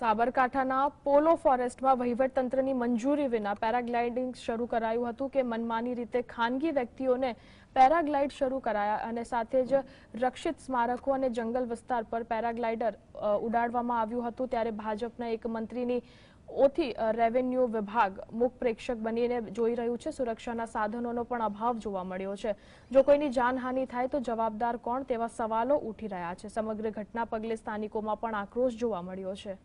સાબરકાંઠાના પોલો ફોરેસ્ટમાં વહીવટતંત્રની મંજૂરી વિના પેરાગ્લાઇડિંગ શરૂ કરાયું હતું કે મનમાની રીતે ખાનગી વ્યક્તિઓને પેરાગ્લાઇડ શરૂ કરાયા અને સાથે જ રક્ષિત સ્મારકો અને જંગલ વિસ્તાર પર પેરાગ્લાઇડર ઉડાડવામાં આવ્યું હતું ત્યારે ભાજપના એક મંત્રીની ઓથી રેવન્યુ વિભાગ મુખ પ્રેક્ષક બનીને જોઈ રહ્યું છે સુરક્ષાના સાધનોનો પણ અભાવ જોવા મળ્યો છે જો કોઈની જાનહાનિ થાય તો જવાબદાર કોણ તેવા સવાલો ઉઠી રહ્યા છે સમગ્ર ઘટના પગલે સ્થાનિકોમાં પણ આક્રોશ જોવા મળ્યો છે